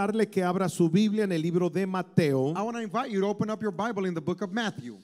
invitarle que abra su Biblia en el libro de Mateo. I want to invite you to open up your Bible in the book of Matthew.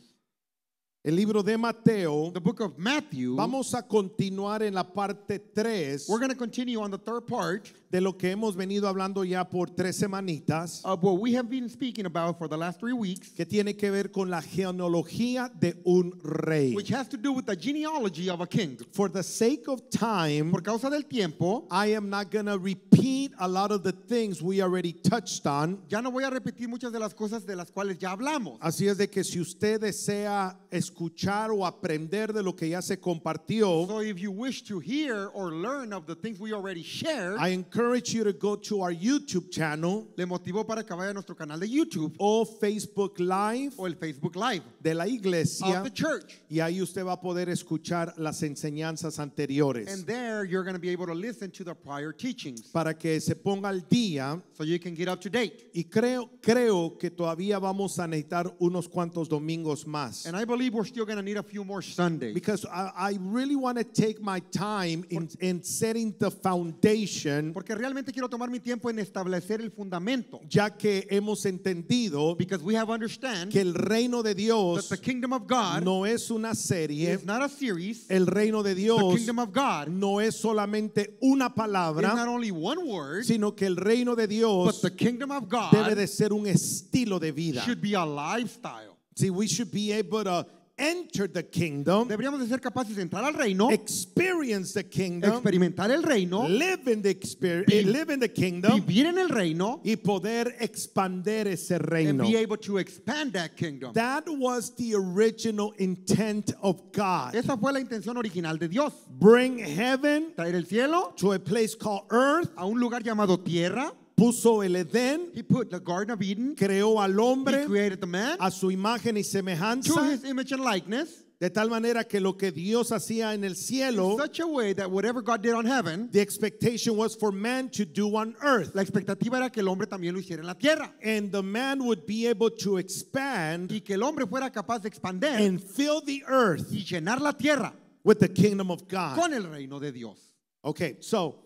El libro de Mateo. The book of Matthew. Vamos a continuar en la parte 3. We're going to continue on the third part de lo que hemos venido hablando ya por tres semanitas. Of what we have been speaking about for the last three weeks. Que tiene que ver con la genealogía de un rey. Which has to do with the genealogy of a king. For the sake of time, por causa del tiempo, I am not going to repeat a lot of the things we already touched on. Ya no voy a repetir muchas de las cosas de las cuales ya hablamos. Así es de que si usted desea escuchar escuchar o aprender de lo que ya se compartió, so if you wish to hear or learn of the things we already shared, I encourage you to go to our YouTube channel. Le motivo para que vaya a nuestro canal de YouTube o Facebook Live o el Facebook Live de la iglesia of the church. y ahí usted va a poder escuchar las enseñanzas anteriores. And there you're going to be able to listen to the prior teachings. Para que se ponga al día. So you can get up to date. Y creo creo que todavía vamos a necesitar unos cuantos domingos más. And I believe we're still going to need a few more Sundays. Because I, I really want to take my time in, in setting the foundation. Porque realmente quiero tomar mi tiempo en establecer el fundamento. Ya que hemos entendido Because we have understand que el reino de Dios that the kingdom of God no es una serie. Is not a series. El reino de Dios the kingdom of God no es solamente una palabra, not only one word, sino que el reino de Dios but the kingdom of God debe de ser un estilo de vida. Should be a lifestyle. See, we should be able to enter the kingdom, deberíamos de ser capaces de entrar al reino, experience the kingdom, experimentar el reino, live in the, eh, kingdom, vivir en el reino y poder expander ese reino. And be able to expand that kingdom. was the original intent of God. Esa fue la intención original de Dios. Bring heaven traer el cielo to a place called earth, a un lugar llamado tierra puso el Edén, he put the Garden of Eden, creó al hombre he created the man, a su imagen y semejanza, to his image and likeness, de tal manera que lo que Dios hacía en el cielo, In such a way that whatever God did on heaven, the expectation was for man to do on earth. La expectativa era que el hombre también lo hiciera en la tierra. And the man would be able to expand y que el hombre fuera capaz de expander and fill the earth y llenar la tierra with the kingdom of God. Con el reino de Dios. Okay, so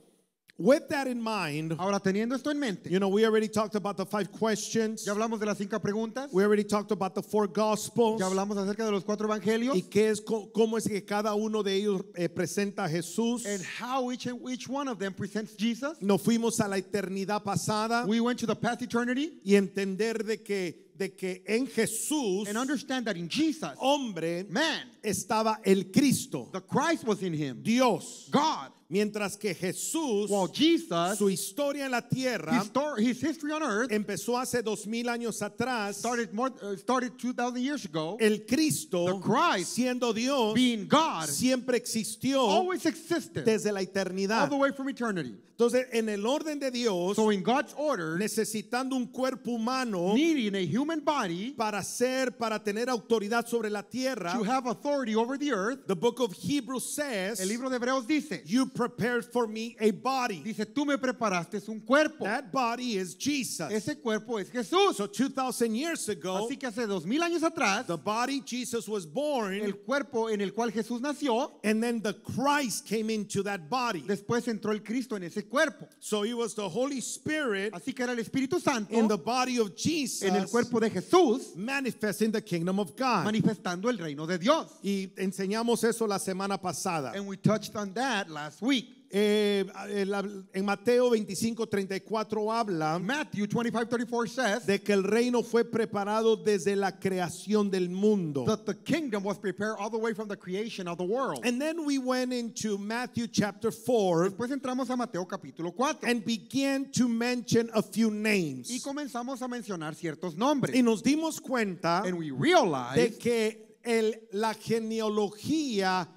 With that in mind, ahora teniendo esto en mente, you know we already talked about the five questions. Ya hablamos de las cinco preguntas. We already talked about the four gospels. Ya hablamos acerca de los cuatro evangelios. Y qué es cómo es que cada uno de ellos eh, presenta a Jesús. And how each, each one of them presents Jesus. Nos fuimos a la eternidad pasada. We went to the past eternity. Y entender de que de que en Jesús and understand that in Jesus, hombre man, estaba el Cristo the Christ was in him, Dios God Mientras que Jesús, well, Jesus, su historia en la tierra, his story, his history on earth, empezó hace dos mil años atrás. Started more, uh, started 2000 years ago. El Cristo, Christ, siendo Dios, being God, siempre existió always existed, desde la eternidad. All the way from eternity. Entonces, en el orden de Dios, order, necesitando un cuerpo humano a human body, para ser, para tener autoridad sobre la tierra, to have authority over the earth, the book of Hebrews says, el libro de Hebreos dice, you prepared for me a body. Dice, tú me preparaste un cuerpo. That body is Jesus. Ese cuerpo es Jesús. So 2000 years ago, así que hace 2000 años atrás, the body Jesus was born, el cuerpo en el cual Jesús nació, and then the Christ came into that body. Después entró el Cristo en ese cuerpo. So it was the Holy Spirit Así que era el Espíritu Santo in the body of Jesus en el cuerpo de Jesús manifesting the kingdom of God. manifestando el reino de Dios. Y enseñamos eso la semana pasada. And we touched on that last week. Eh, en Mateo 25, 34 habla de que el reino fue preparado desde la creación del mundo. That the kingdom was prepared all the way from the creation of the world. And then we went into Matthew chapter 4 entramos a Mateo capítulo 4 and began to mention a few names. y comenzamos a mencionar ciertos nombres. Y nos dimos cuenta de que la genealogía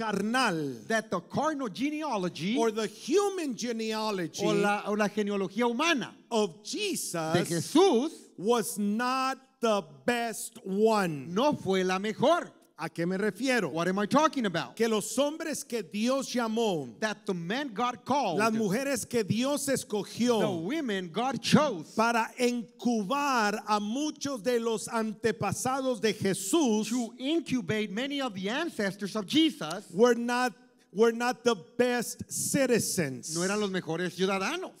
carnal that the carnal genealogy or the human genealogy o la, o la genealogía humana of Jesus de Jesús was not the best one. No fue la mejor. ¿A qué me refiero? What am I talking about? Que los hombres que Dios llamó, that the men God called, las mujeres que Dios escogió, the women God chose, para incubar a muchos de los antepasados de Jesús, to incubate many of the ancestors of Jesus, were not were not the best citizens. No eran los mejores ciudadanos.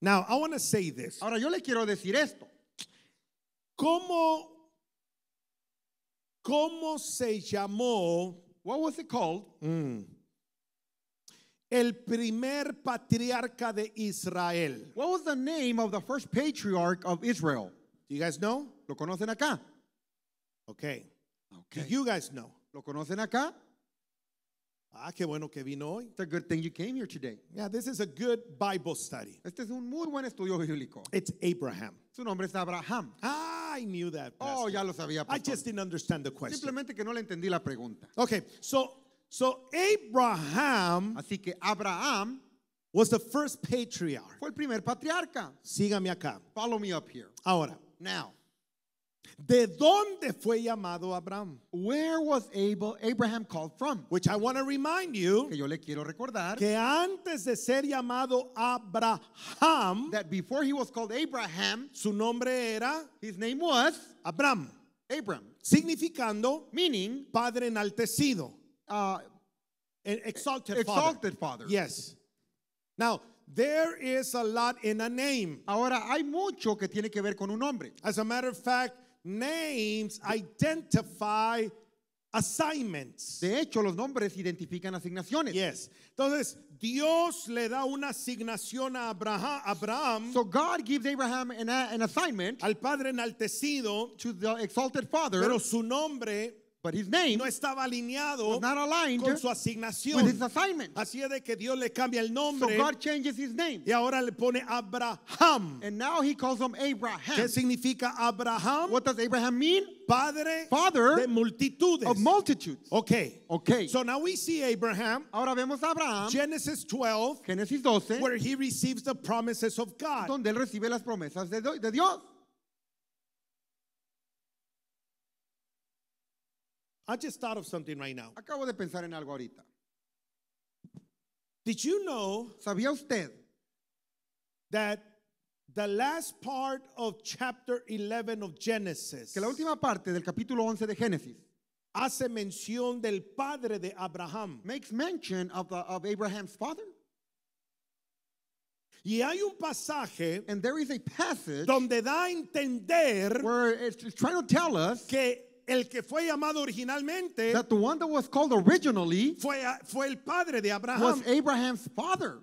Now I want to say this. Ahora yo le quiero decir esto. ¿Cómo ¿Cómo se llamó? What was it called? Mm, el primer patriarca de Israel. What was the name of the first patriarch of Israel? Do you guys know? ¿Lo conocen acá? Okay. okay. Do you guys know? ¿Lo conocen acá? Ah, qué bueno que vino hoy. It's a good thing you came here today. Yeah, this is a good Bible study. Este es un muy buen estudio bíblico. It's Abraham. Su nombre es Abraham. Ah, I knew that. Oh, Pastor. Oh, ya lo sabía. Pastor. I just didn't understand the question. Simplemente que no le entendí la pregunta. Okay, so so Abraham. Así que Abraham was the first patriarch. Fue el primer patriarca. Sígame acá. Follow me up here. Ahora. Now. ¿De dónde fue llamado Abraham? Where was Abel, Abraham called from? Which I want to remind you que yo le quiero recordar que antes de ser llamado Abraham, that before he was called Abraham, su nombre era his name was Abraham. Abraham, significando meaning padre enaltecido, uh, e-, exalted, exalted father. Yes. Now There is a lot in a name. Ahora hay mucho que tiene que ver con un nombre. As a matter of fact, names identify assignments. De hecho, los nombres identifican asignaciones. Yes. Entonces, Dios le da una asignación a Abraham. Abraham so God gives Abraham an, an assignment. Al padre enaltecido. To the exalted father. Pero su nombre But his name no estaba alineado con su asignación. With his assignment. Así es de que Dios le cambia el nombre. So God changes his name. Y ahora le pone Abraham. And now he calls him Abraham. ¿Qué significa Abraham? What does Abraham mean? Padre Father de multitudes. Of multitudes. Okay. Okay. So now we see Abraham. Ahora vemos Abraham. Genesis 12. Genesis 12. Where he receives the promises of God. Donde él recibe las promesas de Dios. I just thought of something right now. Acabo de pensar en algo ahorita. Did you know ¿Sabía usted that the last part of chapter 11 of Genesis que la última parte del capítulo 11 de Génesis hace mención del padre de Abraham? makes mention of, the, uh, of Abraham's father? Y hay un pasaje And there is a passage donde da a entender where it's, trying to tell us que el que fue llamado originalmente that fue, fue el padre de Abraham. was Abraham's father.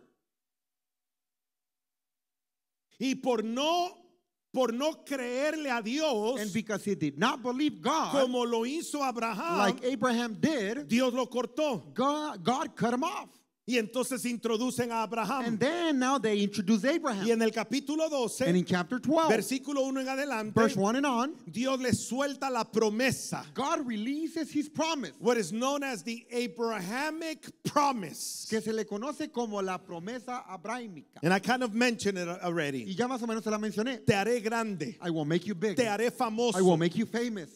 Y por no por no creerle a Dios and because he did not believe God como lo hizo Abraham Abraham did Dios lo cortó God, God cut him off y entonces introducen a Abraham. And then now they introduce Abraham. Y en el capítulo 12, and in chapter 12 versículo 1 en adelante, verse 1 and on, Dios le suelta la promesa. God releases his promise. What is known as the Abrahamic promise. Que se le conoce como la promesa abrahámica. And I kind of mentioned it already. Y ya más o menos se la mencioné. Te haré grande. I will make you big. Te haré famoso. I will make you famous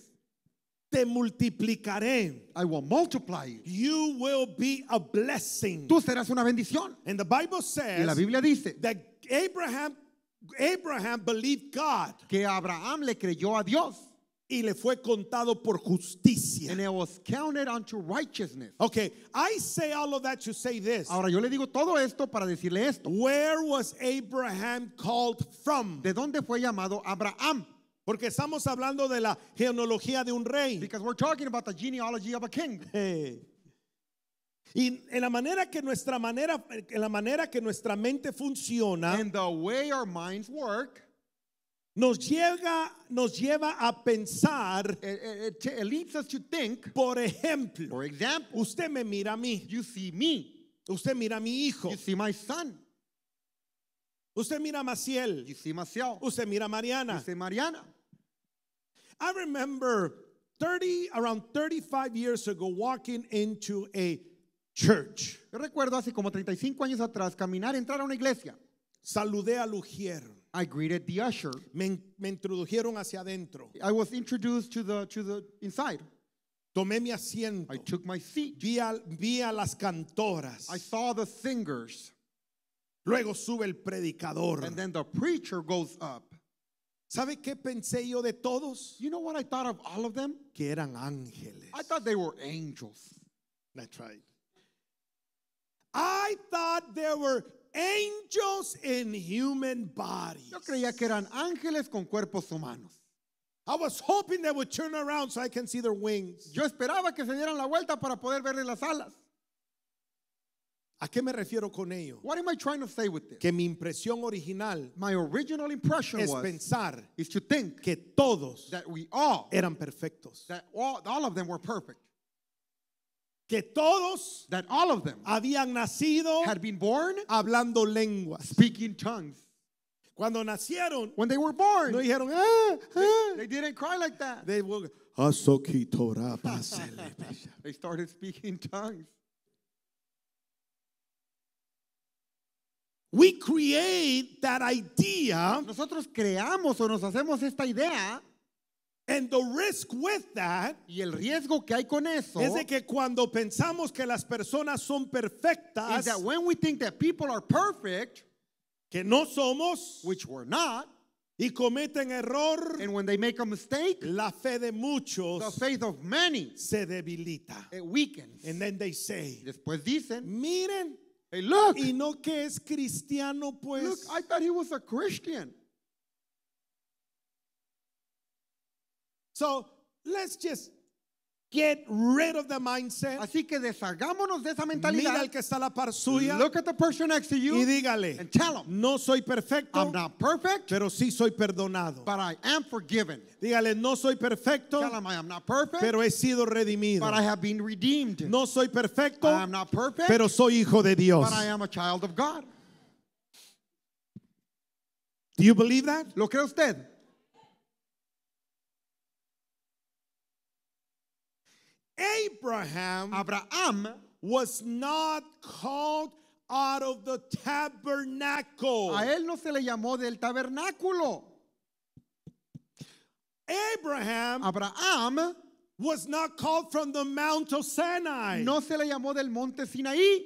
te multiplicaré. I will multiply you. You will be a blessing. Tú serás una bendición. And the Bible says y la Biblia dice that Abraham Abraham believed God. Que Abraham le creyó a Dios. Y le fue contado por justicia. And it was counted unto righteousness. Okay, I say all of that to say this. Ahora yo le digo todo esto para decirle esto. Where was Abraham called from? ¿De dónde fue llamado Abraham? Porque estamos hablando de la genealogía de un rey. Eh. Y en la manera que nuestra manera, en la manera que nuestra mente funciona, work, nos llega, nos lleva a pensar. Por ejemplo, usted me mira a mí. You me. Usted mira a mi hijo. You see my son. Usted mira a Maciel. You see Maciel. Usted mira a Mariana. You see Mariana. I remember 30 around 35 years ago walking into a church. Yo recuerdo hace como 35 años atrás caminar entrar a una iglesia. Saludé al ujier. I greeted the usher. Me, me introdujeron hacia adentro. I was introduced to the to the inside. Tomé mi asiento. I took my seat. Vi a, vi a las cantoras. I saw the singers. Luego sube el predicador. And then the preacher goes up. ¿Sabe qué pensé yo de todos? You know what I thought of all of them? Que eran ángeles. I thought they were angels. That's right. I thought there were angels in human bodies. Yo creía que eran ángeles con cuerpos humanos. I was hoping they would turn around so I can see their wings. Yo esperaba que se dieran la vuelta para poder verle las alas. ¿A qué me refiero con ello? What am I trying to say with this? Que mi impresión original My original impression es was, pensar is to think que todos that we all, eran perfectos. That all, all of them were perfect. Que todos that all of them habían nacido had been born, hablando lenguas. Speaking tongues. Cuando nacieron, when they were born, no dijeron, ah, ah. They, they, didn't cry like that. They, will, they started speaking tongues. We create that idea. Nosotros creamos o nos hacemos esta idea. And the risk with that y el riesgo que hay con eso es de que cuando pensamos que las personas son perfectas, is that when we think that people are perfect, que no somos, which we're not, y cometen error, and when they make a mistake, la fe de muchos, the faith of many, se debilita. It weakens. And then they say, después dicen, miren, Hey, look. Y no que es cristiano, pues. Look, I thought he was a Christian. So let's just Get rid of the mindset. Así que deshagámonos de esa mentalidad. Mira al que está a la par suya. Look at the person next to you y dígale, and tell him, no soy perfecto, I'm not perfect, pero sí soy perdonado. But I am forgiven. Dígale, no soy perfecto, tell him, I am not perfect, pero he sido redimido. But I have been redeemed. No soy perfecto, I am not perfect, pero soy hijo de Dios. But I am a child of God. Do you believe that? ¿Lo cree usted? Abraham, Abraham was not called out of the tabernacle. A él no se le llamó del tabernáculo. Abraham, Abraham was not called from the Mount of Sinai. No se le llamó del monte Sinaí.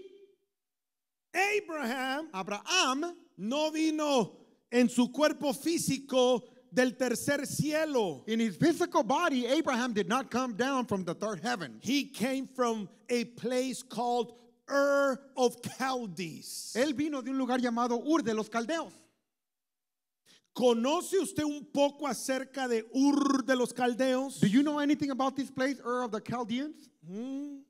Abraham, Abraham no vino en su cuerpo físico del tercer cielo. In his physical body, Abraham did not come down from the third heaven. He came from a place called Ur of Chaldees. Él vino de un lugar llamado Ur de los Caldeos. ¿Conoce usted un poco acerca de Ur de los Caldeos? Do you know anything about this place, Ur of the Chaldeans? Mm.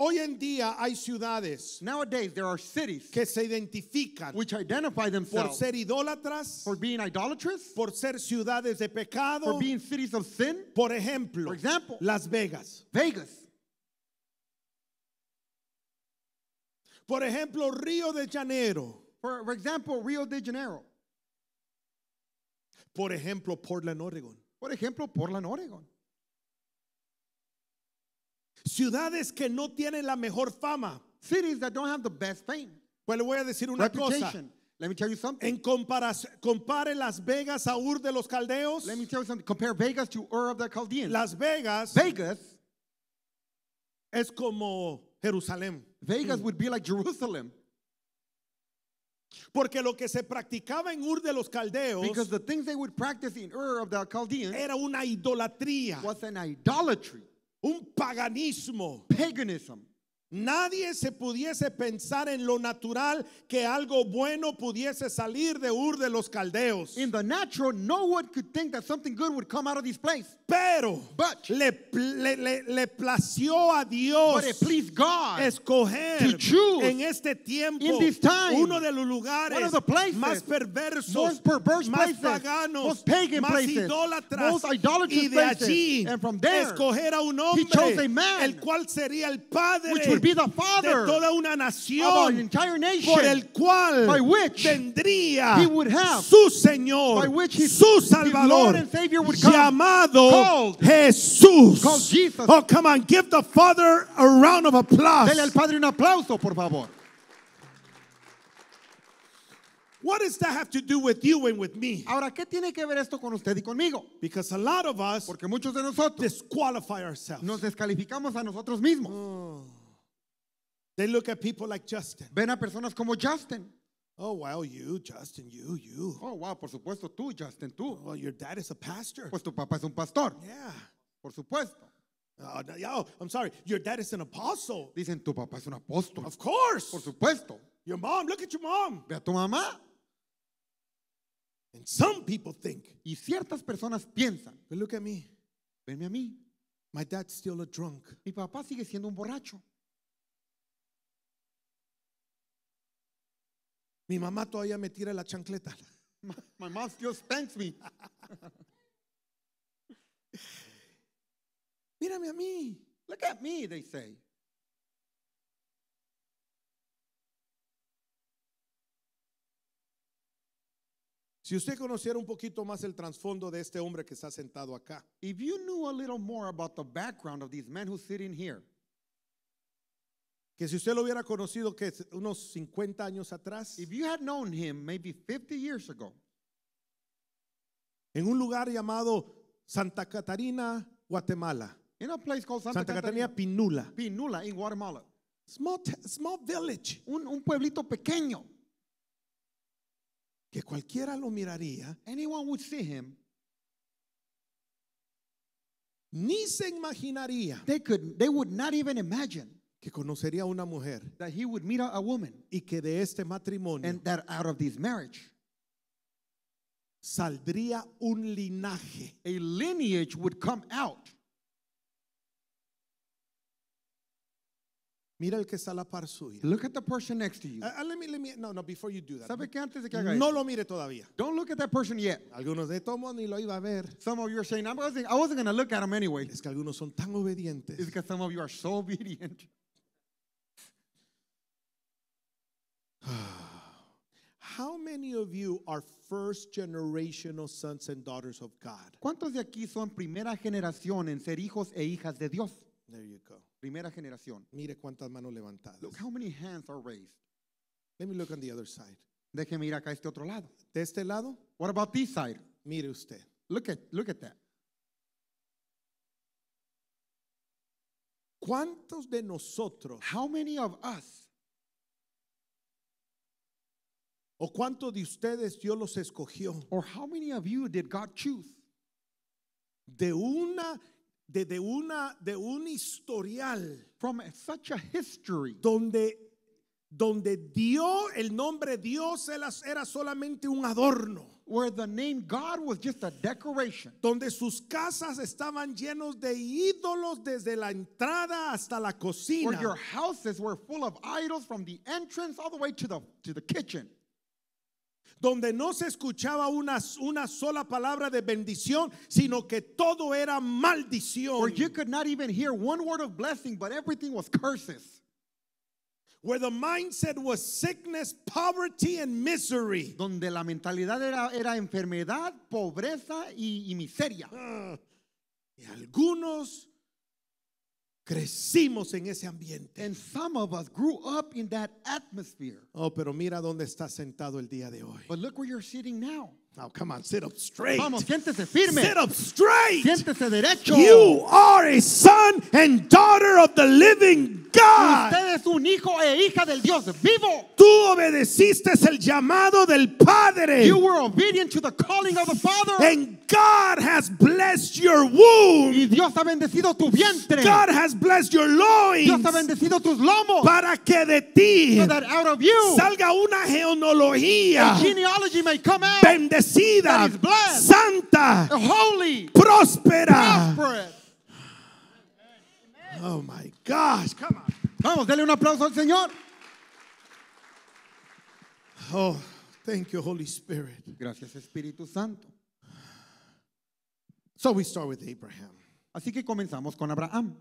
Hoy en día hay ciudades Nowadays, there are cities que se identifican which identify por ser idólatras, for being idolatrous, por ser ciudades de pecado. for being cities of sin. Por ejemplo, For example, Las Vegas. Vegas, Por ejemplo, Río de Janeiro. for, for example, Rio de Janeiro. Por ejemplo, Portland, Oregon. Por ejemplo, Portland, Oregon. Ciudades que no tienen la mejor fama. Cities that don't have the best fame. Pues le voy a decir una Reputation. cosa. Let me tell you something. En comparación, compare Las Vegas a Ur de los Caldeos. Let me tell you something. Compare Vegas to Ur of the Chaldeans. Las Vegas. Vegas es como Jerusalén. Vegas would be like Jerusalem. Porque lo que se practicaba en Ur de los Caldeos Because the things they would practice in Ur of the Chaldeans era una idolatría. Was an idolatry un paganismo. Paganism. Nadie se pudiese pensar en lo natural que algo bueno pudiese salir de Ur de los Caldeos. In the natural, no one could think that something good would come out of this place. Pero but, le, le, le, le plació a Dios but it pleased God escoger to choose en este tiempo in this time, uno de los lugares of the places, más perversos, perverse más places, paganos, most pagan más places, idólatras most y de allí places. And from there, escoger a un hombre el cual sería el padre would be the father de toda una nación of an entire nation por el cual by which tendría he would have, su Señor, by which su Salvador, would come, llamado called, Jesús. Called Jesus. Oh, come on, give the Father a round of applause. Dele al Padre un aplauso, por favor. What does that have to do with you and with me? Ahora, ¿qué tiene que ver esto con usted y conmigo? Because a lot of us Porque muchos de nosotros disqualify ourselves. nos descalificamos a nosotros mismos. Oh. They look at people like Justin. Ven a personas como Justin. Oh wow, you, Justin, you, you. Oh wow, por supuesto tú, Justin, tú. Well, oh, your dad is a pastor. Pues tu papá es un pastor. Yeah. Por supuesto. Oh, no, I'm sorry. Your dad is an apostle. Dicen tu papá es un apóstol. Of course. Por supuesto. Your mom, look at your mom. Ve a tu mamá. And some people think. Y ciertas personas piensan. But look at me. Venme a mí. My dad's still a drunk. Mi papá sigue siendo un borracho. Mi mamá todavía me tira la chancleta. My, mom still spanks me. Mírame a mí. Look at me, they say. Si usted conociera un poquito más el trasfondo de este hombre que está sentado acá. If you knew a little more about the background of these men who sit in here que si usted lo hubiera conocido que unos 50 años atrás, If you had known en un lugar llamado Santa Catarina, Guatemala. in a place called Santa, Santa Catarina, Pinula. Pinula in Guatemala, Small, small village. un, un pueblito pequeño. Que cualquiera lo miraría, Anyone would see him, ni se imaginaría they could they would not even imagine que conocería una mujer that he would meet a woman y que de este matrimonio and that out of this marriage saldría un linaje a lineage would come out Mira el que está a la par suya. Look at the person next to you. Uh, let me, let me, no, no, before you do that. ¿Sabe que antes de que haga no lo mire todavía. Don't look at that person yet. Algunos de todos ni lo iba a ver. Some of you are saying, I wasn't, wasn't going to look at him anyway. Es que algunos son tan obedientes. It's because some of you are so obedient. How many of you are first generational sons and daughters of God? ¿Cuántos de aquí son primera generación en ser hijos e hijas de Dios? There you go. Primera generación. Mire cuántas manos levantadas. Look how many hands are raised. Let me look on the other side. Déjeme ir acá a este otro lado. De este lado. What about this side? Mire usted. Look at look at that. ¿Cuántos de nosotros? How many of us ¿O cuánto de ustedes Dios los escogió? Or how many of you did God choose? De una de, de una de un historial from such a history donde donde dio el nombre Dios era solamente un adorno. Where the name God was just a decoration. Donde sus casas estaban llenos de ídolos desde la entrada hasta la cocina. Where your houses were full of idols from the entrance all the way to the to the kitchen donde no se escuchaba una, una sola palabra de bendición, sino que todo era maldición. Where you could not even hear one word of blessing, but everything was curses. Where the mindset was sickness, poverty and misery. Donde la mentalidad era, era enfermedad, pobreza y, y miseria. Ah, y algunos Crecimos en ese ambiente. And some of us grew up in that atmosphere. Oh, pero mira dónde estás sentado el día de hoy. But look where you're sitting now. Now, oh, come on, sit up straight. Vamos, siéntese firme. Sit up straight. Siéntese derecho. You are a son and daughter of the living God hijo e hija del Dios vivo. Tú obedeciste el llamado del Padre. You were obedient to the calling of the Father. And God has blessed your womb. Y Dios ha bendecido tu vientre. God has blessed your loins. Dios ha bendecido tus lomos. Para que de ti out of you, salga una genealogía a genealogy may come out bendecida, santa, holy, próspera. Oh my gosh, come on. Vamos, dale un aplauso al Señor. Oh, thank you, Holy Spirit. Gracias, Espíritu Santo. So we start with Abraham. Así que comenzamos con Abraham.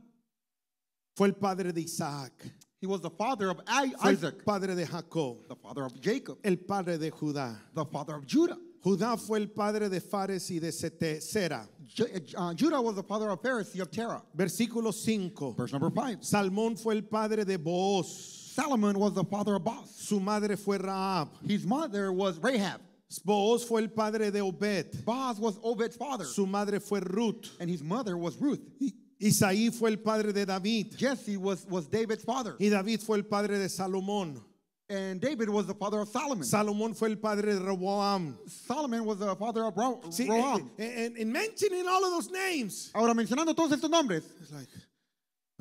Fue el padre de Isaac. He was the father of Isaac. padre de Jacob. The father of Jacob. El padre de Judá. The father of Judah. Judá fue el padre de Fares y de Sera. Uh, uh, Judah was the father of Fares of Terah. Versículo 5. Verse number 5. Salmón fue el padre de Booz. Solomon was the father of Booz. Su madre fue Rahab. His mother was Rahab. Booz fue el padre de Obed. Booz was Obed's father. Su madre fue Ruth. And his mother was Ruth. Isaí fue el padre de David. Jesse was, was David's father. Y David fue el padre de Salomón. And David was the father of Solomon. Salomón fue el padre de Roboam. Solomon was the father of Ro sí, Roam. And, in mentioning all of those names. Ahora mencionando todos estos nombres. It's like,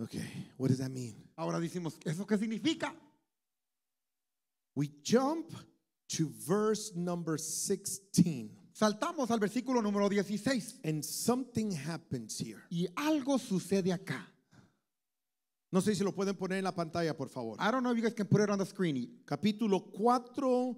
okay, what does that mean? Ahora decimos, ¿eso qué significa? We jump to verse number 16. Saltamos al versículo número 16. And something happens here. Y algo sucede acá. No sé si lo pueden poner en la pantalla, por favor. I don't know if you guys can put it on the screen. Capítulo 4.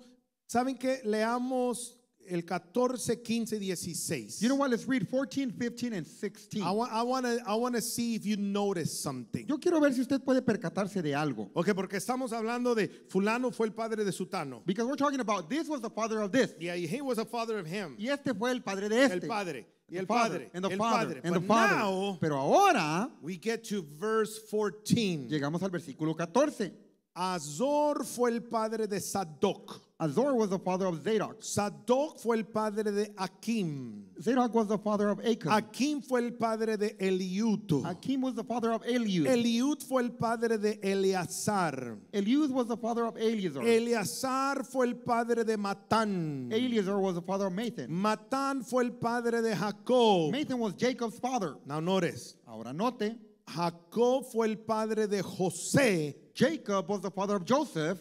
¿Saben qué? Leamos el 14, 15, 16. You know what? Let's read 14, 15 and 16. I want I want to I want to see if you notice something. Yo quiero ver si usted puede percatarse de algo. Okay, porque estamos hablando de fulano fue el padre de sutano. Because we're talking about this was the father of this. Yeah, he was the father of him. Y este fue el padre de este. El padre. y el Padre, and the el Padre, and the Father. Now, Pero ahora we get to verse 14. Llegamos al versículo 14. Azor fue el padre de Sadoc. Azor was the father of Zadok. Zadok fue el padre de Akim. Zadok was the father of Achim. Akim fue el padre de Eliud. Akim was the father of Eliud. Eliud fue el padre de Eleazar. Eliud was the father of Eleazar. Eleazar fue el padre de Matán. Eleazar was the father of Matan. Matan fue el padre de Jacob. Mathan was Jacob's father. Now notice. Ahora note. Jacob fue el padre de José. Jacob was the father of Joseph.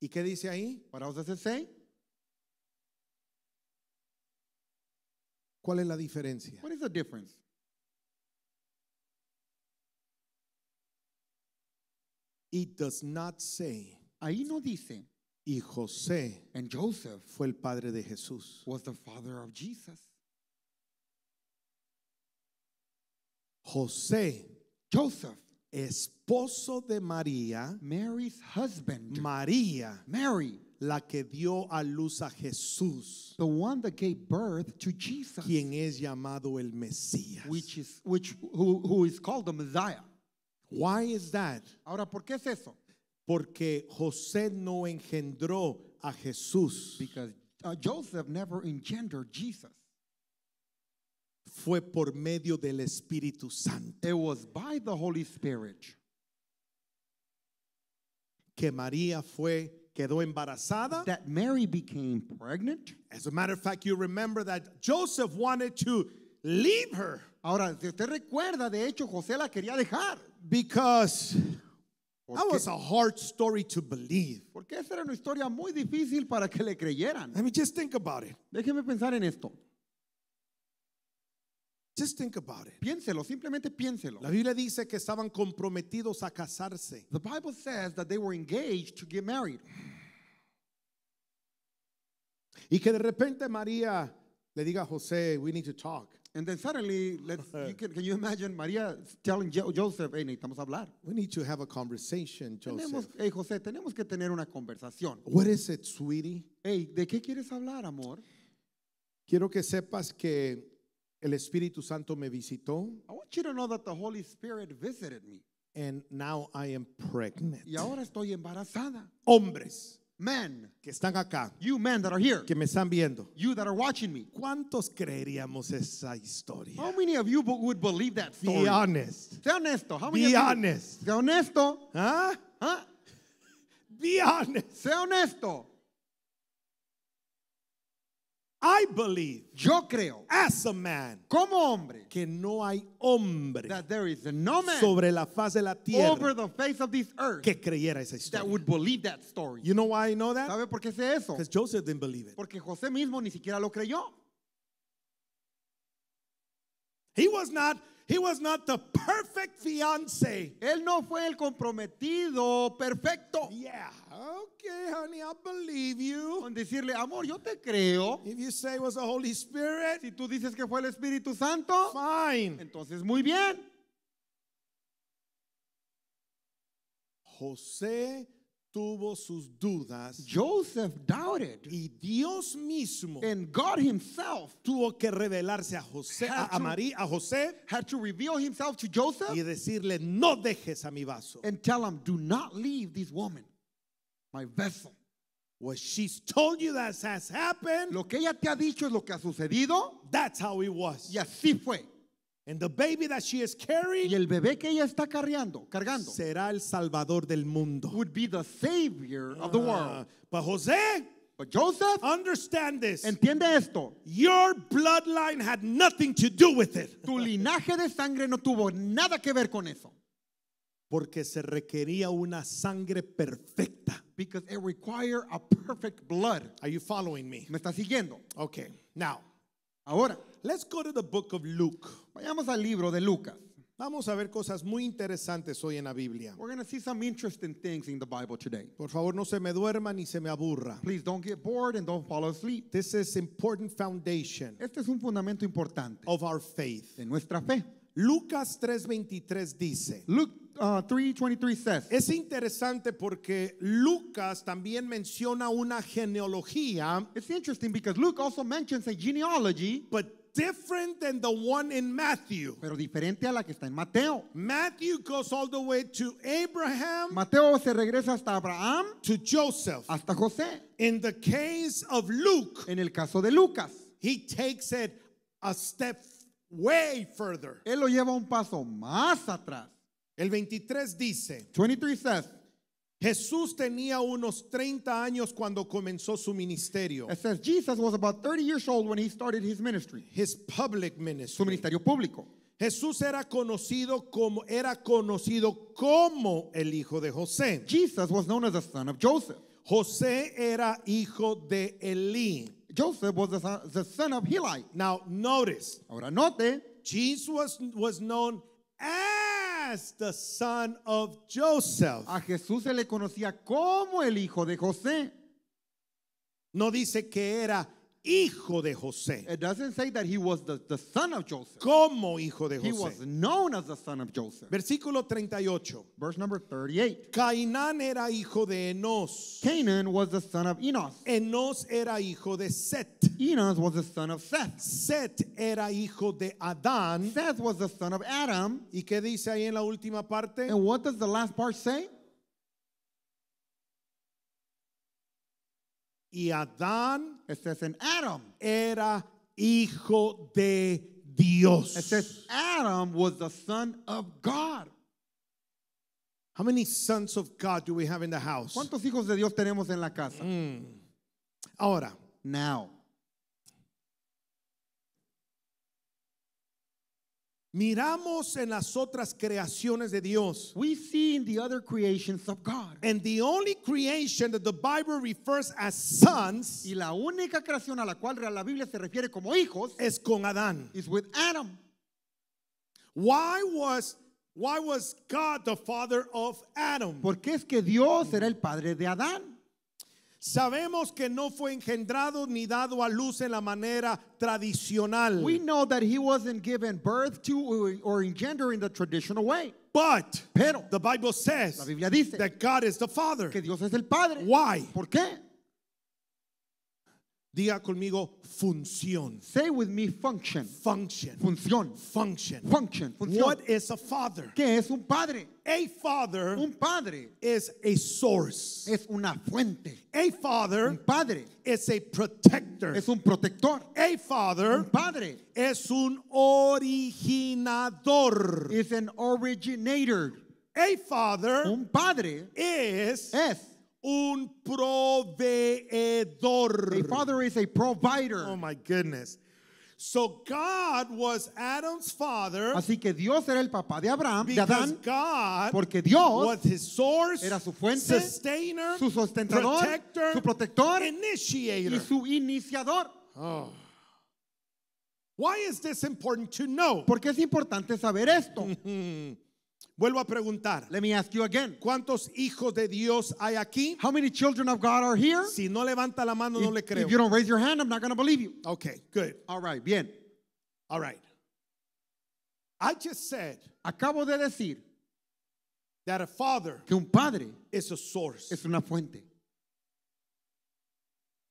¿Y qué dice ahí? Para ¿Cuál es la diferencia? What is the difference? It does not say. Ahí no dice. Y José and Joseph fue el padre de Jesús. Was the father of Jesus. José Joseph esposo de María, Mary's husband, María, Mary, la que dio a luz a Jesús, the one that gave birth to Jesus, quien es llamado el Mesías, which is which who, who is called the Messiah. Why is that? Ahora, ¿por qué es eso? Porque José no engendró a Jesús. Because uh, Joseph never engendered Jesus. fue por medio del Espíritu Santo. It was by the Holy Spirit. Que María fue quedó embarazada. That Mary became pregnant. As a matter of fact, you remember that Joseph wanted to leave her. Ahora, usted recuerda, de hecho, José la quería dejar. Because that was a hard story to believe. Porque esa era una historia muy difícil para que le creyeran. Let me just think about it. Déjeme pensar en esto. Just think about it. Piénselo, simplemente piénselo. La Biblia dice que estaban comprometidos a casarse. The Bible says that they were engaged to get married. Y que de repente María le diga a José, we need to talk. And then suddenly, let's, you can, can, you imagine María telling jo Joseph, hey, necesitamos hablar. We need to have a conversation, Joseph. Tenemos, hey, José, tenemos que tener una conversación. What is it, sweetie? Hey, ¿de qué quieres hablar, amor? Quiero que sepas que el Espíritu Santo me visitó. I want you to know that the Holy Spirit visited me. And now I am pregnant. Y ahora estoy embarazada. Hombres. Men, que están acá, you men that are here, que me están viendo, you that are watching me, ¿cuántos creeríamos esa historia? How many of you would believe that story? Be honest. Sea honesto. How many Be honest. You? Sea honesto. ¿Ah? ¿Ah? Be honest. Sea honesto. I believe, yo creo, as a man, como hombre, que no hay hombre that there is no man sobre la faz de la tierra over the face of this earth que creyera esa historia. That would believe that story. You know why I know that? ¿Sabe por qué sé eso? Because Joseph didn't believe it. Porque José mismo ni siquiera lo creyó. He was not He was not the perfect fiance. Él no fue el comprometido perfecto. Yeah. Okay, honey, I believe you. Con decirle, amor, yo te creo. If you say was the Holy Spirit, si tú dices que fue el Espíritu Santo, fine. Entonces, muy bien. José tuvo sus dudas. Joseph doubted. Y Dios mismo and God himself tuvo que revelarse a José, a, a María, a José, had to reveal himself to Joseph y decirle no dejes a mi vaso. And tell him do not leave this woman, my vessel. What she's told you that has happened. Lo que ella te ha dicho es lo que ha sucedido. That's how it was. Y así fue. And the baby that she is carrying y el bebé que ella está cargando, cargando será el salvador del mundo. would be the savior of the ah, world. But Jose, But Joseph, understand this. entiende esto. Your bloodline had nothing to do with it. Tu linaje de sangre no tuvo nada que ver con eso. Porque se requería una sangre perfecta. Because it required a perfect blood. Are you following me? ¿Me estás siguiendo? Okay. Now, Ahora, let's go to the book of Luke. Vayamos al libro de Lucas. Vamos a ver cosas muy interesantes hoy en la Biblia. We're going to see some interesting things in the Bible today. Por favor, no se me duerma ni se me aburra. Please don't get bored and don't fall asleep. This is important foundation Este es un fundamento importante of our faith. de nuestra fe. Lucas 3:23 dice, Luke uh, 3:23 says, es interesante porque Lucas también menciona una genealogía, it's interesting because Luke also mentions a genealogy, but different than the one in Matthew. Pero diferente a la que está en Mateo. Matthew goes all the way to Abraham. Mateo se regresa hasta Abraham. To Joseph. Hasta José. In the case of Luke. En el caso de Lucas. He takes it a step way further. Él lo lleva un paso más atrás. El 23 dice. 23 says. Jesús tenía unos 30 años cuando comenzó su ministerio. It says Jesus was about 30 years old when he started his ministry. His public ministry. Su ministerio público. Jesús era conocido como era conocido como el hijo de José. Jesus was known as the son of Joseph. José era hijo de Elí. Joseph was the son, the son of Heli. Now notice. Ahora note. Jesus was known as a Jesús se le conocía como el hijo de José. No dice que era hijo de José. It doesn't say that he was the, son of Joseph. Como hijo de José. He was known as the son of Joseph. Versículo 38. Verse number 38. Cainán era hijo de Enos. Canaan was the son of Enos. Enos era hijo de Set. Enos was the son of Seth. Set era hijo de Adán. Seth was the son of Adam. ¿Y qué dice ahí en la última parte? And what does the last part say? Y Adán, este es Adam, era hijo de Dios. says este Adam was the son of God. How many sons of God do we have in the house? ¿Cuántos hijos de Dios tenemos en la casa? Mm. Ahora, now. Miramos en las otras creaciones de Dios. We see in the other creations of God. And the only creation that the Bible refers as sons y la única creación a la cual la Biblia se refiere como hijos es con Adán. Is with Adam. Why was why was God the father of Adam? Porque es que Dios era el padre de Adán. Sabemos que no fue engendrado ni dado a luz en la manera tradicional. We know that he wasn't given birth to or engendered in the traditional way. But Pero, the Bible says la Biblia dice that God is the Father. Que Dios es el Padre. Why? ¿Por qué? Diga conmigo función. Say with me function. Function. Función. Function. Function. Función. What is a father? ¿Qué es un padre? A father. Un padre. Is a source. Es una fuente. A father. Un padre. Is a protector. Es un protector. A father. Un padre. Es un originador. Is an originator. A father. Un padre. Is. Es un proveedor. A father is a provider. Oh my goodness. So God was Adam's father. Así que Dios era el papá de Abraham, de Adán, porque Dios was his source, era su fuente, su sustentador, protector, su protector, y su iniciador. Oh. Why is this important to know? Porque es importante saber esto. Vuelvo a preguntar. Let me ask you again. ¿Cuántos hijos de Dios hay aquí? How many children of God are here? Si no levanta la mano, no le creo. If you don't raise your hand, I'm not going to believe you. Okay, good. All right, bien. All right. I just said. Acabo de decir. That a father que un padre is a source. Es una fuente.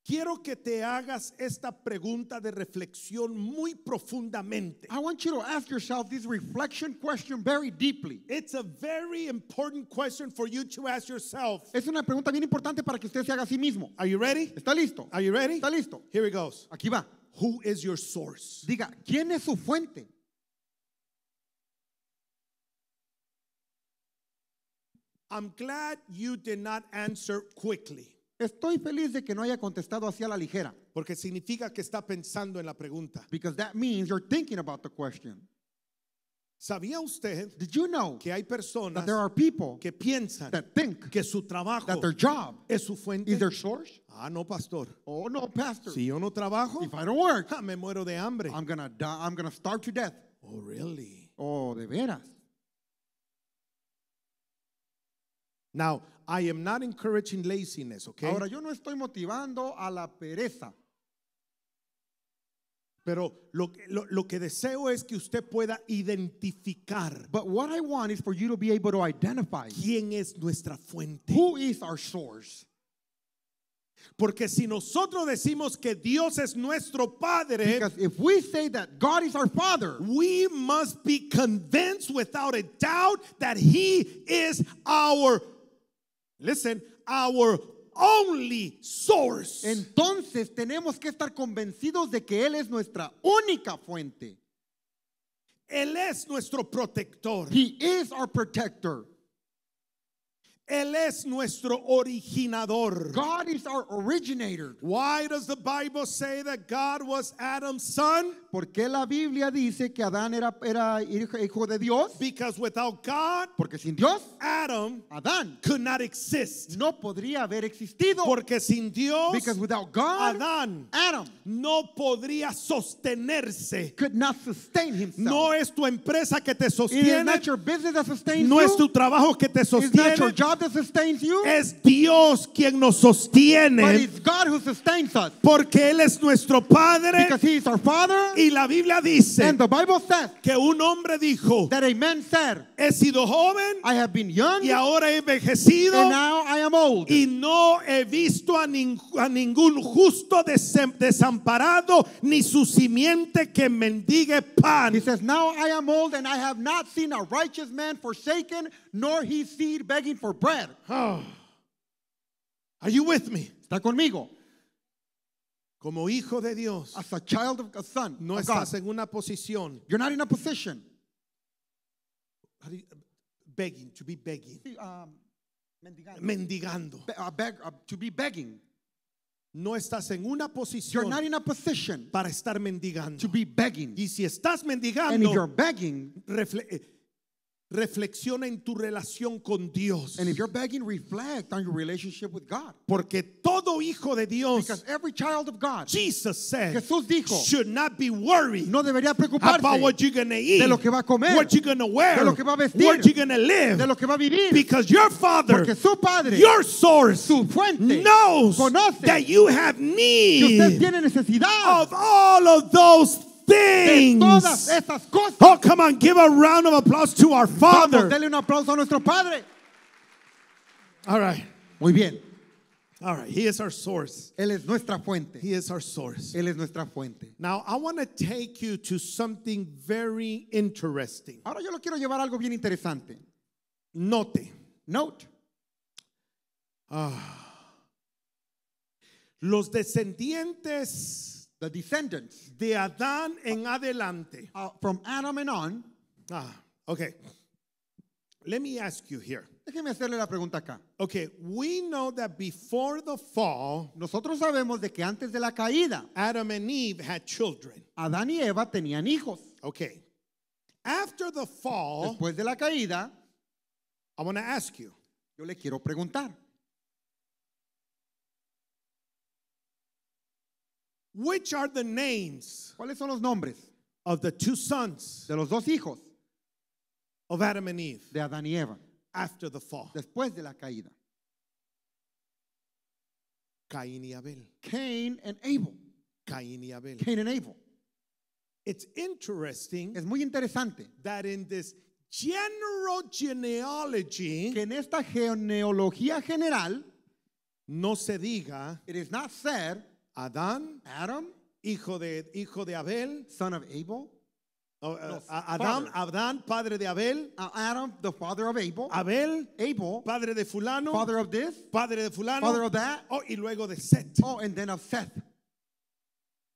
Quiero que te hagas esta pregunta de reflexión muy profundamente. I want you to ask yourself this reflection question very deeply. It's a very important question for you to ask yourself. Es una pregunta bien importante para que usted se haga a sí mismo. Are you ready? ¿Está listo? Are you ready? ¿Está listo? Here it goes. Aquí va. Who is your source? Diga, ¿quién es su fuente? I'm glad you did not answer quickly. Estoy feliz de que no haya contestado hacia la ligera. Porque significa que está pensando en la pregunta. ¿Sabía usted que hay personas que piensan que su trabajo es su fuente? Ah, no, pastor. Oh, no, Si yo no trabajo, me muero de hambre. I'm Oh, really? Oh, de veras. Now, I am not encouraging laziness, okay? Ahora yo no estoy motivando a la pereza. Pero lo, lo, lo que deseo es que usted pueda identificar But what I want is for you to be able to identify quién es nuestra fuente. who is our source. Porque si nosotros decimos que Dios es nuestro Padre, Because if we say that God is our Father, we must be convinced without a doubt that He is our Listen, our only source. Entonces tenemos que estar convencidos de que Él es nuestra única fuente. Él es nuestro protector. He is our protector. Él es nuestro originador. God is our originator. Why does the Bible say that God was Adam's son? Porque la Biblia dice que Adán era, era hijo de Dios? Because without God, porque sin Dios, Adam Adán could not exist. No podría haber existido. Porque sin Dios, because without God, Adán Adam no podría sostenerse. Could not sustain himself. No es tu empresa que te sostiene. It is not your business that sustains no es tu trabajo que te sostiene. God that sustains you. Es Dios quien nos sostiene. But it's God who sustains us. Porque él es nuestro padre. Because he is our father. Y la Biblia dice And the Bible says que un hombre dijo that a man said, He sido joven I have been young, y ahora he envejecido and now I am old. y no he visto a, ning a ningún justo desamparado ni su simiente que mendigue pan. He says, "Now I am old and I have not seen a righteous man forsaken nor his seed begging for bread." prayer. Oh. Are you with me? ¿Está conmigo? Como hijo de Dios, as a child of a son, no of estás en una posición. You're not in a position. You, begging, to be begging. Um, mendigando. mendigando. Be, uh, beg, uh, to be begging. No estás en una posición not in a position para estar mendigando. To be begging. Y si estás mendigando, And if you're begging, refle eh, Reflexiona en tu relación con Dios. And if you're begging, reflect on your relationship with God. Porque todo hijo de Dios, because every child of God, Jesus said, Jesús dijo, should not be worried no debería preocuparse about what you're going to eat, de lo que va a comer, what you're going to wear, de lo que va a vestir, what you're going to live, de lo que va a vivir. Because your Father, Porque su padre, your source, su fuente, knows conoce that you have need que usted tiene necesidad of all of those de todas estas cosas. Oh, come on, give a round of applause to our Father. Vamos, un aplauso a nuestro Padre. All right. Muy bien. All right, he is our source. Él es nuestra fuente. He is our source. Él es nuestra fuente. Now I want to take you to something very interesting. Ahora yo lo quiero llevar algo bien interesante. Note. Note. Ah. Los descendientes the descendants de Adán en adelante. from Adam and on. Ah, okay. Let me ask you here. Déjeme hacerle la pregunta acá. Okay, we know that before the fall, nosotros sabemos de que antes de la caída, Adam and Eve had children. Adán y Eva tenían hijos. Okay. After the fall, después de la caída, I want to ask you. Yo le quiero preguntar. Which are the names ¿Cuáles son los nombres of the two sons de los dos hijos of Adam and Eve de Adán y Eva after the fall? después de la caída? Cain y Abel. Cain and Abel. Cain y Abel. Cain and Abel. It's interesting es muy interesante that in this general genealogy que en esta genealogía general no se diga it is not said Adán, Adam, hijo de, hijo de Abel, son of Abel. Oh, eh, Adam, Adán, padre de Abel. Adam, the father of Abel. Abel, Abel, padre de fulano. Father of this. Padre de fulano. Father of that. Oh, y luego de Set. Oh, and then of Seth.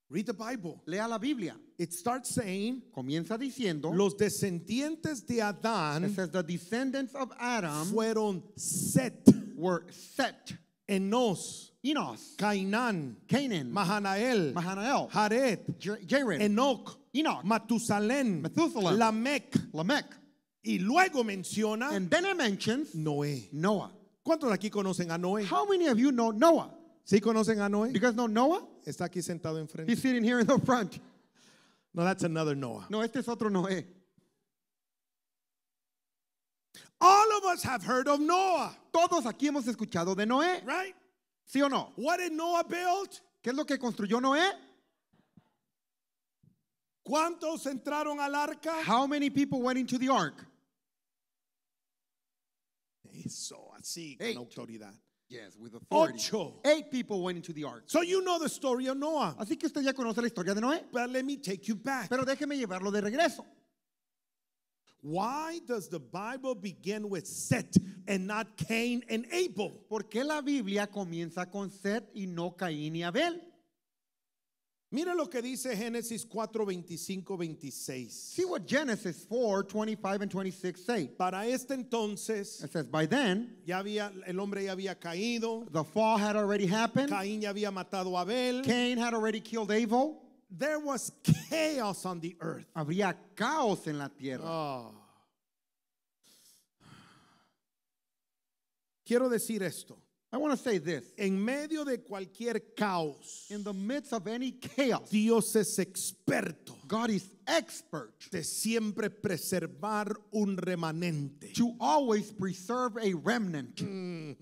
Read the Bible. Lea la Biblia. It starts saying, comienza diciendo, los descendientes de Adán, it says the descendants of Adam, fueron Set, were Set, Enos, Enos, Cainan. Canaan, Mahanael, Mahanael, Jared, Jared, Enoch, Enoch, Matusalén, Methuselah, Lamech, Y luego menciona And then it mentions Noé. Noah. ¿Cuántos de aquí conocen a Noé? How many of you know Noah? ¿Sí conocen a Noé? You guys know Noah? Está aquí sentado enfrente. He's sitting here in the front. No, that's another Noah. No, este es otro Noé. All of us have heard of Noah. Todos aquí hemos escuchado de Noé. Right? ¿Sí o no? What did Noah build? ¿Qué es lo que construyó Noé? ¿Cuántos entraron al arca? How many people went into the ark? Eso, así, Eight. con autoridad. Yes, with authority. Ocho. Eight people went into the ark. So you know the story of Noah. Así que usted ya conoce la historia de Noé. But let me take you back. Pero déjeme llevarlo de regreso. Why does the Bible begin with Set and not Cain and Abel? ¿Por qué la Biblia comienza con Set y no Caín y Abel? Mira lo que dice Génesis 4, 25, 26. See what Genesis 4, 25 and 26 say. Para este entonces, it says, by then, ya había, el hombre ya había caído. The fall had already happened. Caín ya había matado a Abel. Cain had already killed Abel. there was chaos on the earth. Habría caos en la tierra. Oh. Quiero decir esto. I want to say this. En medio de cualquier caos, in the midst of any chaos, Dios es experto. God is expert de siempre preservar un remanente. To always preserve a remnant. Mm.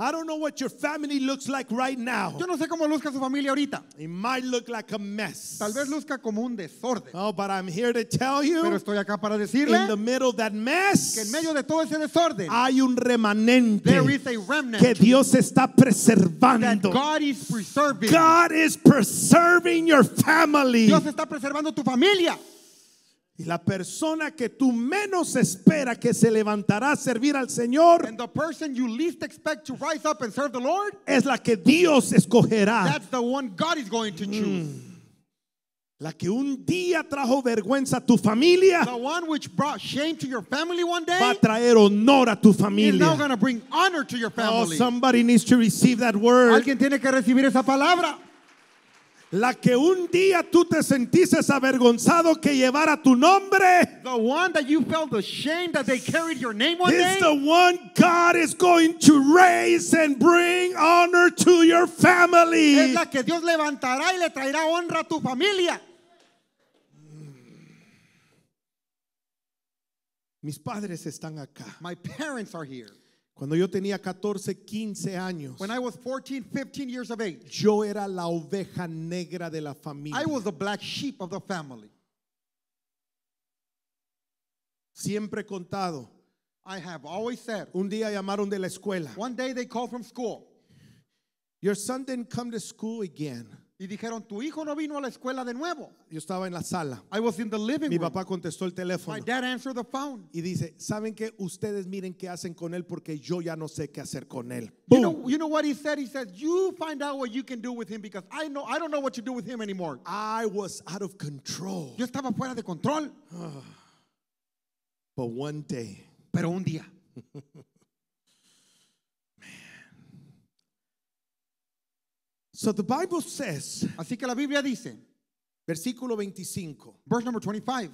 I don't know what your family looks like right now. Yo no sé cómo luzca su familia ahorita. It might look like a mess. Tal vez luzca como un desorden. Oh, but I'm here to tell you. Pero estoy acá para decirle. In the middle of that mess. Que en medio de todo ese desorden. Hay un remanente. There is a remnant. Que Dios está preservando. That God is preserving. God is preserving your family. Dios está preservando tu familia. Y la persona que tú menos espera que se levantará a servir al Señor and the you least to rise up and serve the Lord, es la que Dios escogerá. That's the one God is going to choose. Mm. La que un día trajo vergüenza a tu familia the one which brought shame to your family one day, va a traer honor a tu familia. Is Now bring honor to your oh, family. Oh, somebody needs to receive that word. Alguien tiene que recibir esa palabra. La que un día tú te sentiste avergonzado que llevara tu nombre. The one that you felt ashamed that they carried your name one is day. the one God is going to raise and bring honor to your family. Es la que Dios levantará y le traerá honra a tu familia. Mis padres están acá. My parents are here. Cuando yo tenía 14, 15 años, When I was 14, 15 years of age, yo era la oveja negra de la familia. I was the black sheep of the family. Siempre contado. I have always said. Un día llamaron de la escuela. One day they called from school. Your son didn't come to school again. Y dijeron, tu hijo no vino a la escuela de nuevo. Yo estaba en la sala. I was in the living Mi room. papá contestó el teléfono. My dad answered the phone. Y dice, ¿saben qué? Ustedes miren qué hacen con él porque yo ya no sé qué hacer con él. You know, you know, what he said? He said, "You find out what you can do with him because I know I don't know what to do with him anymore." I was out of control. Yo estaba fuera de control. Ah. But one day. Pero un día. So the Bible says, Así que la Biblia dice, versículo 25, verse number 25.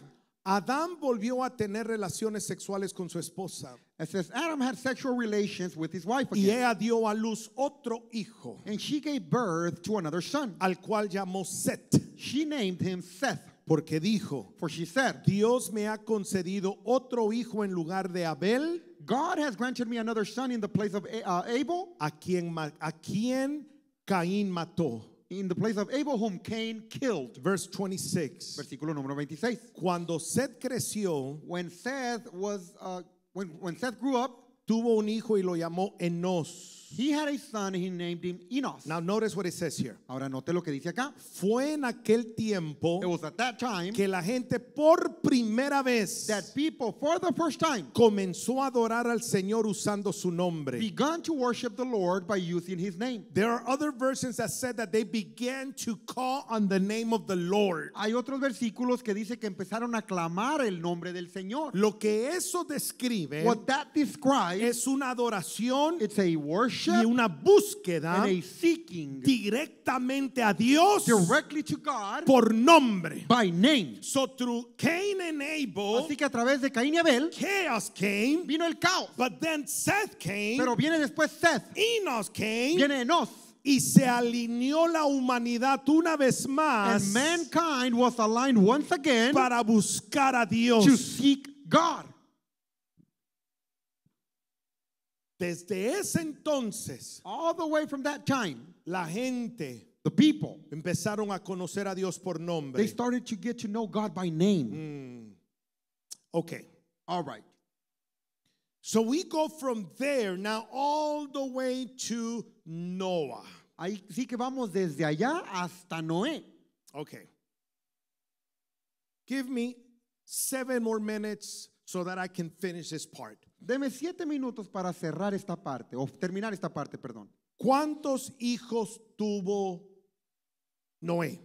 Adam volvió a tener relaciones sexuales con su esposa. It says Adam had sexual relations with his wife again. Y ella dio a luz otro hijo. And she gave birth to another son. Al cual llamó Set. She named him Seth. Porque dijo, For she said, Dios me ha concedido otro hijo en lugar de Abel. God has granted me another son in the place of uh, Abel. A quien, a quien Caín mató. In the place of Abel, whom Cain killed. Verse 26. Versículo número 26. Cuando Seth creció, when Seth was, uh, when, when Seth grew up, tuvo un hijo y lo llamó Enos. He had a son, he named him Enos. Now notice what it says here. Ahora note lo que dice acá. Fue en aquel tiempo It was at that time que la gente por primera vez that people for the first time comenzó a adorar al Señor usando su nombre. Began to worship the Lord by using his name. There are other versions that said that they began to call on the name of the Lord. Hay otros versículos que dice que empezaron a clamar el nombre del Señor. Lo que eso describe what that describes es una adoración it's a worship y una búsqueda seeking directamente a Dios God, por nombre. By name. So through Cain and Abel, Así que a través de Caín y Abel chaos came, vino el caos. But then Seth came, pero viene después Seth. Enos came, viene Enos y se alineó la humanidad una vez más And mankind was aligned once again para buscar a Dios. To seek God. Desde ese entonces, all the way from that time, la gente the people empezaron a conocer a Dios por nombre. They started to get to know God by name. Mm. Okay. All right. So we go from there now all the way to Noah. Ahí sí que vamos desde allá hasta Noé. Okay. Give me seven more minutes so that I can finish this part. Deme siete minutos para cerrar esta parte, o terminar esta parte, perdón. ¿Cuántos hijos tuvo Noé?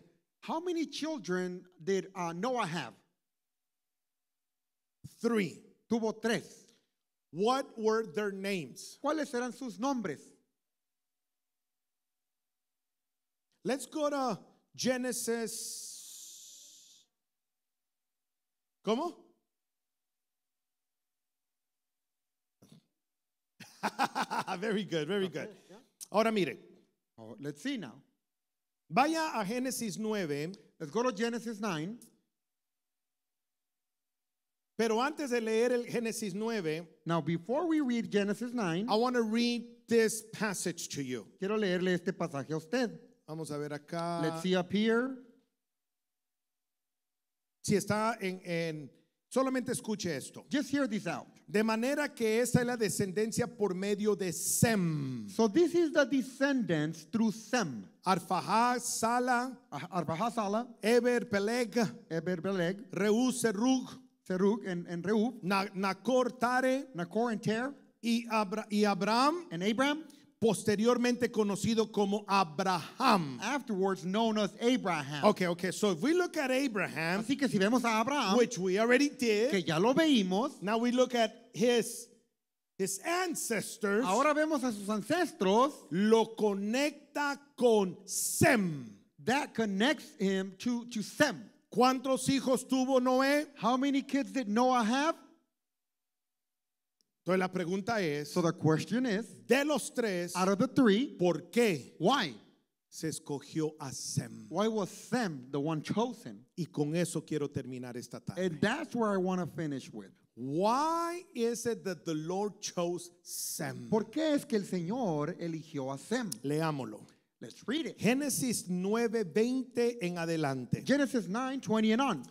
How many children did uh, Noah have? Three. Tuvo tres. What were their names? ¿Cuáles eran sus nombres? Let's go to Genesis. ¿Cómo? very good, very okay, good. Yeah. Ahora mire. Oh, let's see now. Vaya a Génesis 9. Let's go to Genesis 9. Pero antes de leer el Génesis 9, now before we read Genesis 9, I want to read this passage to you. Quiero leerle este pasaje a usted. Vamos a ver acá. Let's see up here. Si está en, en solamente escuche esto. Just hear this out. De manera que esa es la descendencia por medio de Sem. So this is the descendants through Sem. Arfaha Sala, ah, Arfaha Sala, Eber, Peleg, Eber, Peleg, Reu, Serug, Serug and, Reu, Na, Tare, Nakor and Ter, y, y Abraham, and Abraham, posteriormente conocido como Abraham. Afterwards known as Abraham. Okay, okay. So if we look at Abraham, así que si vemos a Abraham, which we already did, que ya lo veímos. Now we look at his his ancestors. Ahora vemos a sus ancestros. Lo conecta con Sem. That connects him to to Sem. ¿Cuántos hijos tuvo Noé? How many kids did Noah have? Entonces la pregunta es, the question is, de los tres, of the three, ¿por qué? Why? se escogió a Sem. Why was Sem the one chosen? Y con eso quiero terminar esta tarde. And that's where I want to finish with. Why is it that the Lord chose Sem? ¿Por qué es que el Señor eligió a Sem? Leámoslo. Let's read it. Génesis 9:20 en adelante. Genesis 9:20 and on.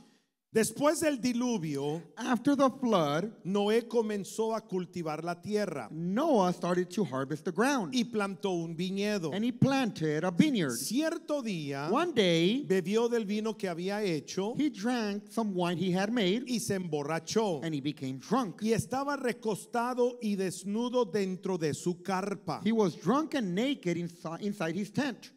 Después del diluvio, after the flood, Noé comenzó a cultivar la tierra. Noah started to harvest the ground. Y plantó un viñedo. And he planted a vineyard. Cierto día, one day, bebió del vino que había hecho. He drank some wine he had made. Y se emborrachó. And he became drunk. Y estaba recostado y desnudo dentro de su carpa. He was drunk and naked inside, his tent.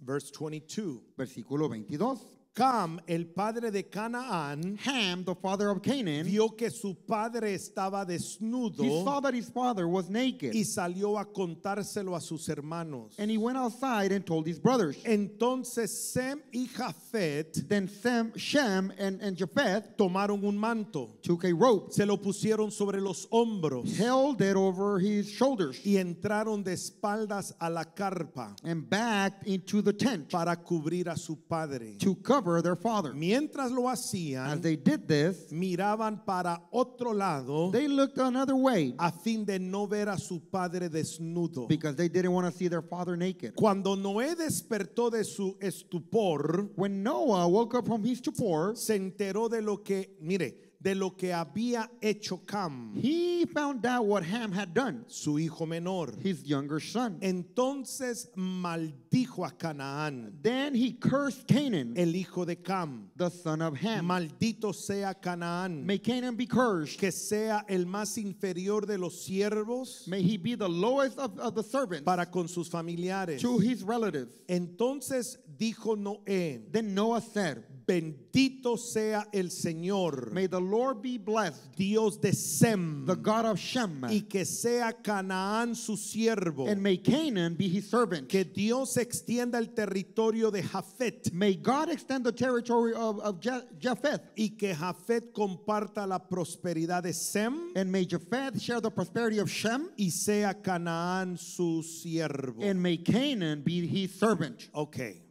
Verse 22. Versículo 22. Cam, el padre de Canaán, Ham, the father of Canaan, vio que su padre estaba desnudo. He saw that his father was naked. Y salió a contárselo a sus hermanos. And he went outside and told his brothers. Entonces Sem y Jafet, then Sem, Shem and, and Japheth, tomaron un manto, took a rope, se lo pusieron sobre los hombros, held it over his shoulders, y entraron de espaldas a la carpa, and backed into the tent, para cubrir a su padre, to cover cover their father. Mientras lo hacían, as they did this, miraban para otro lado. They looked another way. A fin de no ver a su padre desnudo. Because they didn't want to see their father naked. Cuando Noé despertó de su estupor, when Noah woke up from his stupor, se enteró de lo que, mire, de lo que había hecho Cam. He found out what Ham had done. Su hijo menor. His younger son. Entonces maldijo a Canaán. Then he cursed Canaan. El hijo de Cam. The son of Ham. Maldito sea Canaán. May Canaan be cursed. Que sea el más inferior de los siervos. May he be the lowest of, of the servants. Para con sus familiares. To his relatives. Entonces dijo Noé. Then Noah said. Bendito sea el Señor. May the Lord be blessed. Dios de Sem. The God of Shem. Y que sea Canaán su siervo. And may Canaan be his servant. Que Dios extienda el territorio de Jafet. May God extend the territory of, of Japheth. Y que Jafet comparta la prosperidad de Sem. And may Japheth share the prosperity of Shem. Y sea Canaán su siervo. And may Canaan be his servant. Okay.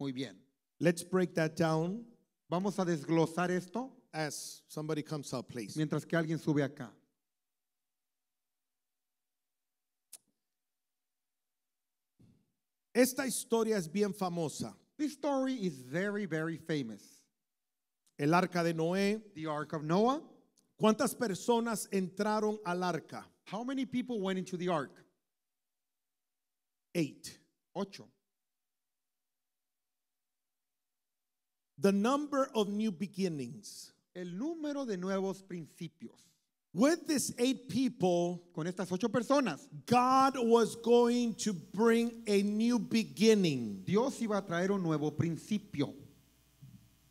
Muy bien. Let's break that down Vamos a desglosar esto as somebody comes up, please. mientras que alguien sube acá. Esta historia es bien famosa. This story is very, very famous. El arca de Noé. The Ark of Noah. ¿Cuántas personas entraron al arca? How many people went into the ark? Eight. Ocho. The number of new beginnings. El número de nuevos principios. With these eight people, con estas ocho personas, God was going to bring a new beginning. Dios iba a traer un nuevo principio.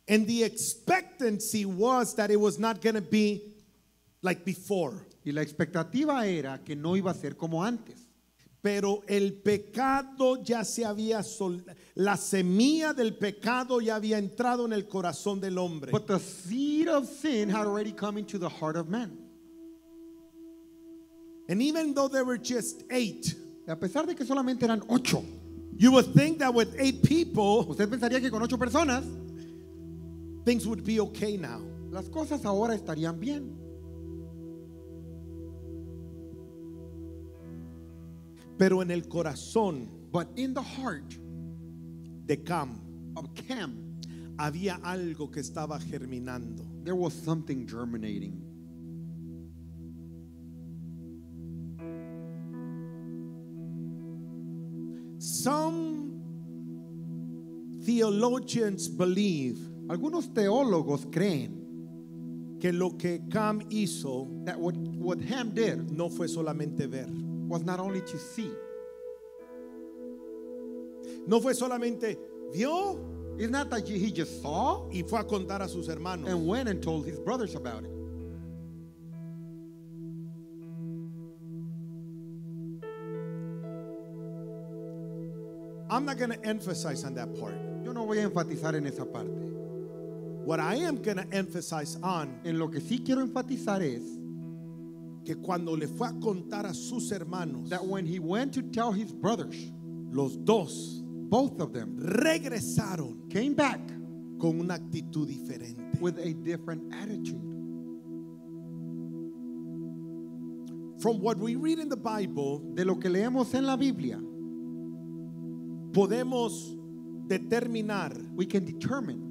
And the expectancy was that it was not going to be like before. Y la expectativa era que no iba a ser como antes. pero el pecado ya se había la semilla del pecado ya había entrado en el corazón del hombre. But the seed of sin had already come into the heart of man. And even though there were just eight, a pesar de que solamente eran ocho, you would think that with eight people, usted pensaría que con ocho personas, things would be okay now. Las cosas ahora estarían bien. Pero en el corazón But in the heart de Cam, of Cam había algo que estaba germinando. There was something germinating. Some theologians believe Algunos teólogos creen que lo que Cam hizo that what, what Ham did no fue solamente ver. was not only to see. No fue solamente vio, It's not that he just saw y fue a contar a sus hermanos. and went and told his brothers about it. I'm not going to emphasize on that part. Yo no voy a enfatizar en esa parte. What I am going to emphasize on En lo que sí quiero enfatizar es que cuando le fue a contar a sus hermanos, that when he went to tell his brothers, los dos, both of them, regresaron, came back con una actitud diferente, with a different attitude. From what we read in the Bible, de lo que leemos en la Biblia, podemos determinar, we can determine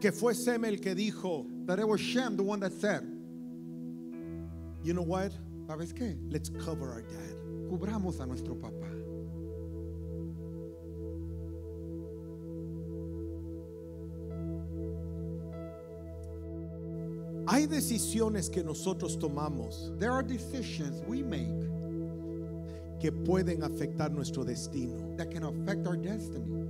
que fue Sem el que dijo, that it was Shem the one that said, you know what? ¿Sabes qué? Let's cover our dad. Cubramos a nuestro papá. Hay decisiones que nosotros tomamos. There are decisions we make que pueden afectar nuestro destino. That can affect our destiny.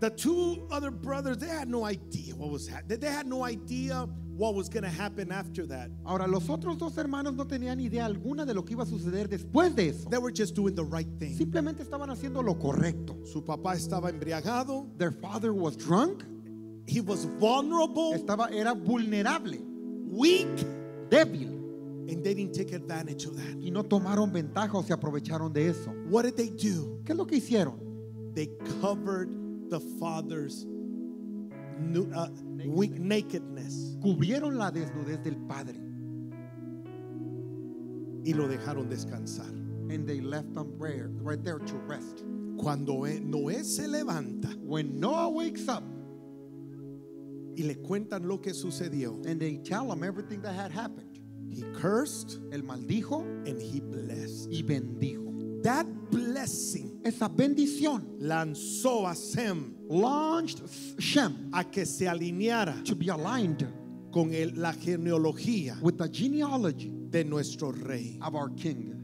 The two other brothers, they had no idea what was happening. They had no idea what was going to happen after that. Ahora los otros dos hermanos no tenían idea alguna de lo que iba a suceder después de eso. They were just doing the right thing. Simplemente estaban haciendo lo correcto. Su papá estaba embriagado. Their father was drunk. He was vulnerable. Estaba era vulnerable. Weak. Débil. And they didn't take advantage of that. Y no tomaron ventaja o se aprovecharon de eso. What did they do? ¿Qué es lo que hicieron? They covered the father's Ah, nakedness. Cubrieron la desnudez del padre. Y lo dejaron descansar. And they left him right, right there to rest. Cuando eh, Noé se levanta, when Noah wakes up, y le cuentan lo que sucedió, and they tell him everything that had happened. He cursed, el maldijo, and he blessed. Y bendijo. That blessing esa bendición lanzó a Sem launched Shem a que se alineara to be aligned con el, la genealogía with the genealogy de nuestro rey of our king